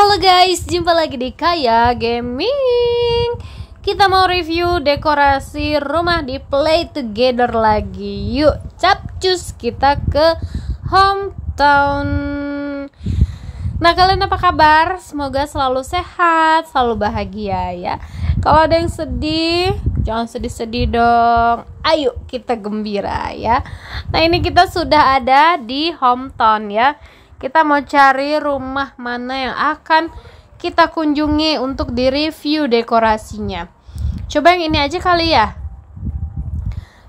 Halo guys, jumpa lagi di Kaya Gaming Kita mau review dekorasi rumah di Play Together lagi Yuk, capcus kita ke hometown Nah kalian apa kabar? Semoga selalu sehat, selalu bahagia ya Kalau ada yang sedih, jangan sedih-sedih dong Ayo kita gembira ya Nah ini kita sudah ada di hometown ya kita mau cari rumah mana yang akan kita kunjungi untuk di-review dekorasinya. Coba yang ini aja kali ya.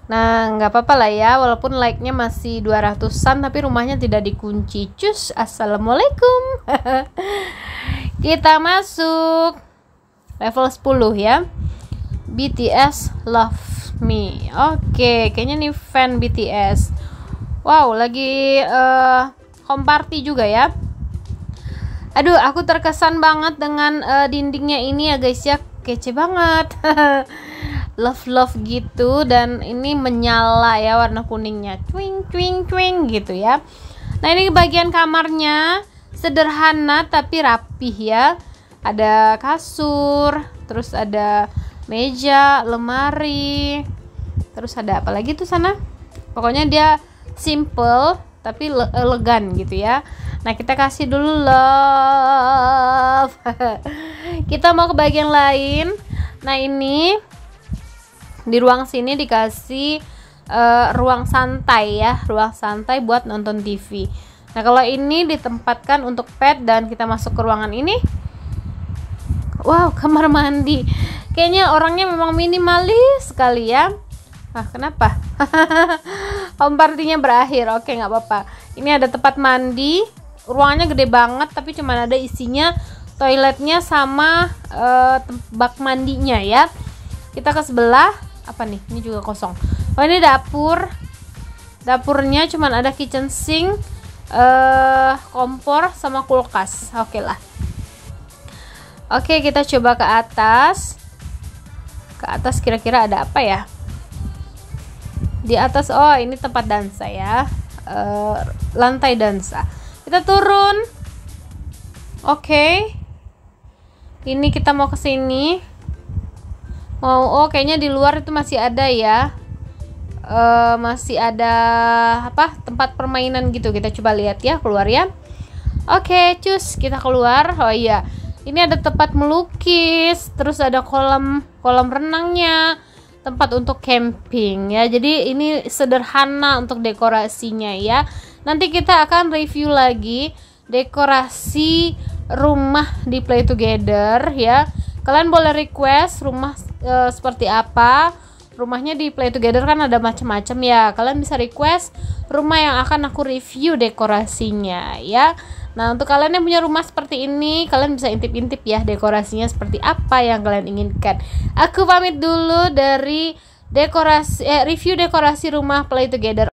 Nah, nggak apa-apa lah ya, walaupun like-nya masih 200-an, tapi rumahnya tidak dikunci. Cus, Assalamualaikum. Kita masuk level 10 ya. BTS Love Me. Oke, okay, kayaknya nih fan BTS. Wow, lagi uh, komparti juga ya aduh aku terkesan banget dengan uh, dindingnya ini ya guys ya kece banget love love gitu dan ini menyala ya warna kuningnya twing twing twing gitu ya nah ini bagian kamarnya sederhana tapi rapih ya ada kasur terus ada meja lemari terus ada apa lagi tuh sana pokoknya dia simple tapi le elegan eh, gitu ya nah kita kasih dulu love kita mau ke bagian lain nah ini di ruang sini dikasih uh, ruang santai ya ruang santai buat nonton TV nah kalau ini ditempatkan untuk pet dan kita masuk ke ruangan ini wow kamar mandi kayaknya orangnya memang minimalis sekali ya ah kenapa home partinya berakhir oke nggak apa-apa ini ada tempat mandi ruangnya gede banget tapi cuma ada isinya toiletnya sama uh, bak mandinya ya kita ke sebelah apa nih ini juga kosong oh ini dapur dapurnya cuma ada kitchen sink uh, kompor sama kulkas oke okay lah oke okay, kita coba ke atas ke atas kira-kira ada apa ya di atas oh ini tempat dansa ya uh, lantai dansa kita turun oke okay. ini kita mau kesini sini mau oh kayaknya di luar itu masih ada ya uh, masih ada apa tempat permainan gitu kita coba lihat ya keluar ya oke okay, cus kita keluar oh iya ini ada tempat melukis terus ada kolam kolam renangnya tempat untuk camping ya. Jadi ini sederhana untuk dekorasinya ya. Nanti kita akan review lagi dekorasi rumah di Play Together ya. Kalian boleh request rumah e, seperti apa. Rumahnya di Play Together kan ada macam-macam ya. Kalian bisa request rumah yang akan aku review dekorasinya ya. Nah, untuk kalian yang punya rumah seperti ini, kalian bisa intip-intip ya dekorasinya seperti apa yang kalian inginkan. Aku pamit dulu dari dekorasi eh, review dekorasi rumah Play Together